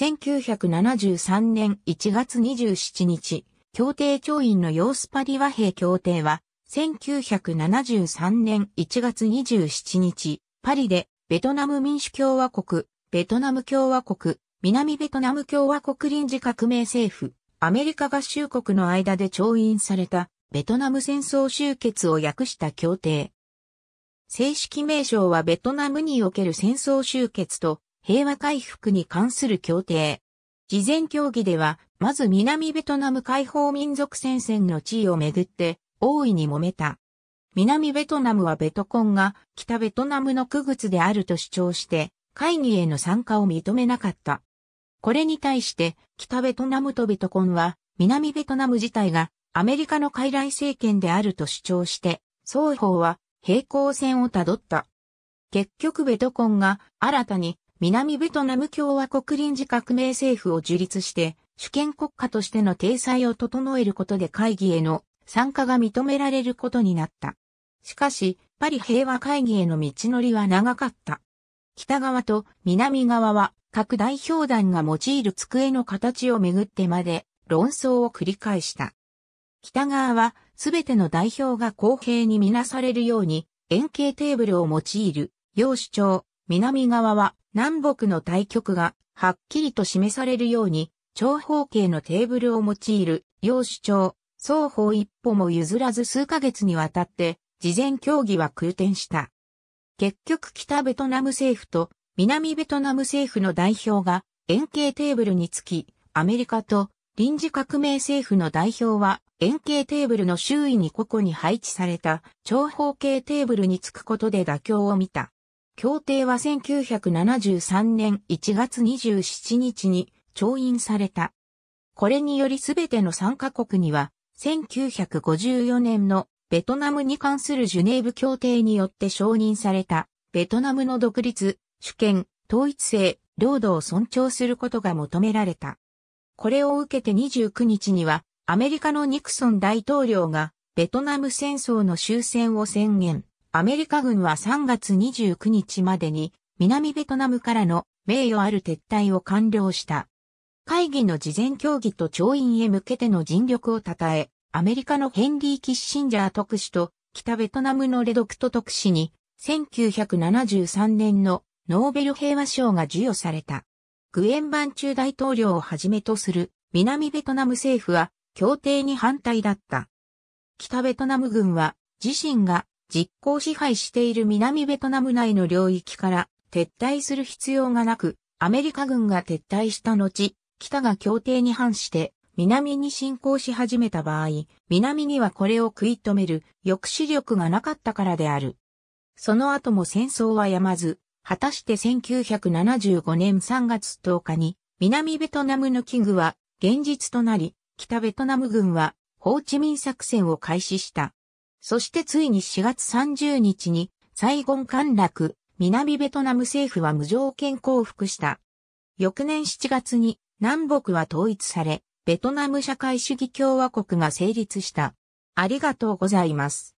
1973年1月27日、協定調印のヨースパリ和平協定は、1973年1月27日、パリで、ベトナム民主共和国、ベトナム共和国、南ベトナム共和国臨時革命政府、アメリカ合衆国の間で調印された、ベトナム戦争終結を訳した協定。正式名称はベトナムにおける戦争終結と平和回復に関する協定。事前協議では、まず南ベトナム解放民族戦線の地位をめぐって、大いに揉めた。南ベトナムはベトコンが北ベトナムの区別であると主張して、会議への参加を認めなかった。これに対して北ベトナムとベトコンは南ベトナム自体がアメリカの傀儡政権であると主張して双方は平行線をたどった。結局ベトコンが新たに南ベトナム共和国臨時革命政府を樹立して、主権国家としての体裁を整えることで会議への参加が認められることになった。しかし、パリ平和会議への道のりは長かった。北側と南側は各代表団が用いる机の形をめぐってまで論争を繰り返した。北側はすべての代表が公平にみなされるように円形テーブルを用いる、要主張、南側は南北の対極がはっきりと示されるように長方形のテーブルを用いる要主張、双方一歩も譲らず数ヶ月にわたって事前協議は空転した。結局北ベトナム政府と南ベトナム政府の代表が円形テーブルにつき、アメリカと臨時革命政府の代表は円形テーブルの周囲に個々に配置された長方形テーブルにつくことで妥協を見た。協定は1973年1月27日に調印された。これによりすべての参加国には、1954年のベトナムに関するジュネーブ協定によって承認された、ベトナムの独立、主権、統一性、領土を尊重することが求められた。これを受けて29日には、アメリカのニクソン大統領が、ベトナム戦争の終戦を宣言。アメリカ軍は3月29日までに南ベトナムからの名誉ある撤退を完了した。会議の事前協議と調印へ向けての尽力を称え、アメリカのヘンリー・キッシンジャー特使と北ベトナムのレドクト特使に1973年のノーベル平和賞が授与された。グエン・バン中大統領をはじめとする南ベトナム政府は協定に反対だった。北ベトナム軍は自身が実効支配している南ベトナム内の領域から撤退する必要がなく、アメリカ軍が撤退した後、北が協定に反して南に侵攻し始めた場合、南にはこれを食い止める抑止力がなかったからである。その後も戦争はやまず、果たして1975年3月10日に南ベトナムの危惧は現実となり、北ベトナム軍はホーチミン作戦を開始した。そしてついに4月30日に、サイゴン陥落、南ベトナム政府は無条件降伏した。翌年7月に、南北は統一され、ベトナム社会主義共和国が成立した。ありがとうございます。